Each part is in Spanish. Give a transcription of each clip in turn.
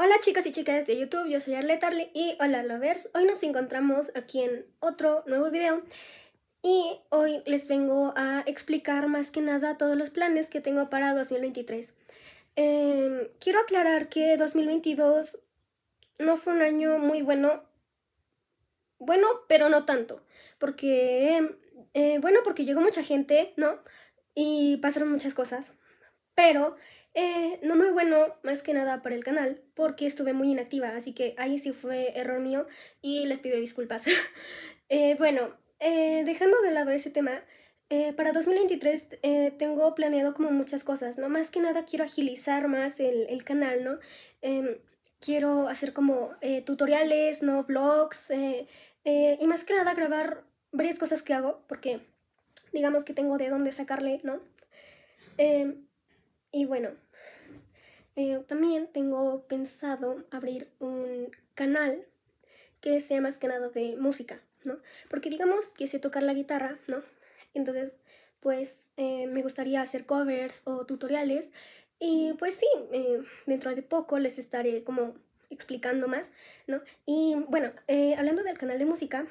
Hola chicas y chicas de YouTube, yo soy Arletarle y hola lovers. Hoy nos encontramos aquí en otro nuevo video y hoy les vengo a explicar más que nada todos los planes que tengo para 2023. Em, quiero aclarar que 2022 no fue un año muy bueno, bueno, pero no tanto, porque, eh, bueno, porque llegó mucha gente, ¿no? Y pasaron muchas cosas, pero eh, no muy bueno, más que nada para el canal, porque estuve muy inactiva, así que ahí sí fue error mío y les pido disculpas. Eh, bueno, eh, dejando de lado ese tema, para 2023 tengo planeado como muchas cosas, ¿no? Más que nada quiero agilizar más el, el canal, ¿no? Em, quiero hacer como tutoriales, ¿no? Vlogs, y más que nada grabar varias cosas que hago, porque digamos que tengo de dónde sacarle, ¿no? Em, y bueno, eh, también tengo pensado abrir un canal que sea más que nada de música, ¿no? Porque digamos que sé tocar la guitarra, ¿no? Entonces, pues eh, me gustaría hacer covers o tutoriales y pues sí, eh, dentro de poco les estaré como explicando más, ¿no? Y bueno, hablando del canal de música,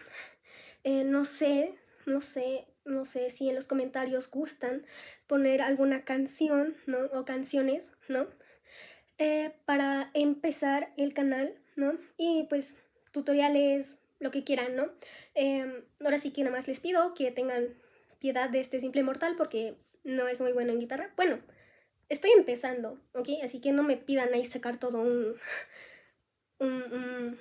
no sé, no sé no sé si en los comentarios gustan poner alguna canción, ¿no? O canciones, ¿no? Eh, para empezar el canal, ¿no? Y pues tutoriales, lo que quieran, ¿no? Em, ahora sí que nada más les pido que tengan piedad de este simple mortal porque no es muy bueno en guitarra. Bueno, estoy empezando, ¿ok? Así que no me pidan ahí sacar todo un... un,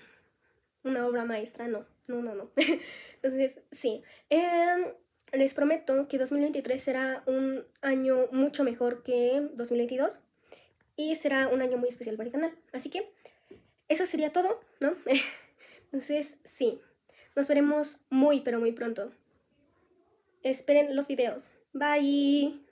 una obra maestra, no, no, no, no. Entonces, sí. Eh, les prometo que 2023 será un año mucho mejor que 2022 y será un año muy especial para el canal. Así que eso sería todo, ¿no? Entonces, sí, nos veremos muy, pero muy pronto. Esperen los videos. Bye.